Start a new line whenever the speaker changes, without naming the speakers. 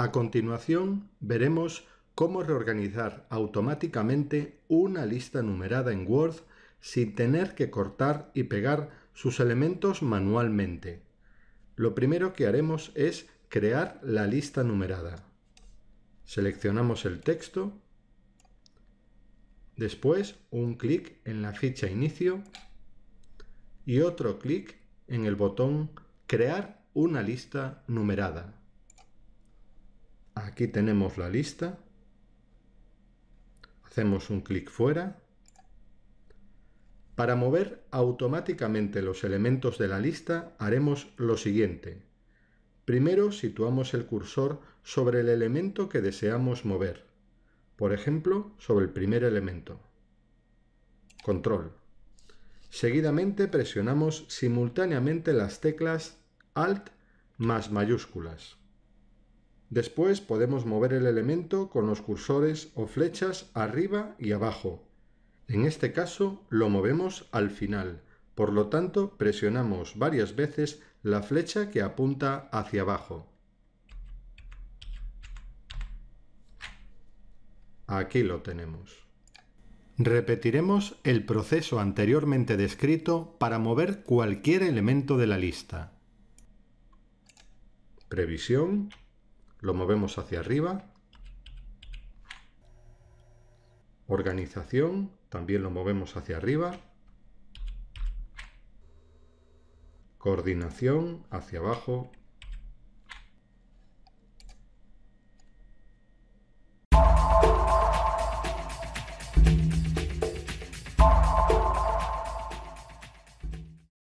A continuación, veremos cómo reorganizar automáticamente una lista numerada en Word sin tener que cortar y pegar sus elementos manualmente. Lo primero que haremos es crear la lista numerada. Seleccionamos el texto, después un clic en la ficha Inicio y otro clic en el botón Crear una lista numerada. Aquí tenemos la lista. Hacemos un clic fuera. Para mover automáticamente los elementos de la lista haremos lo siguiente. Primero situamos el cursor sobre el elemento que deseamos mover. Por ejemplo, sobre el primer elemento. Control. Seguidamente presionamos simultáneamente las teclas Alt más mayúsculas. Después podemos mover el elemento con los cursores o flechas arriba y abajo. En este caso lo movemos al final, por lo tanto presionamos varias veces la flecha que apunta hacia abajo. Aquí lo tenemos. Repetiremos el proceso anteriormente descrito para mover cualquier elemento de la lista. Previsión, lo movemos hacia arriba. Organización, también lo movemos hacia arriba. Coordinación, hacia abajo.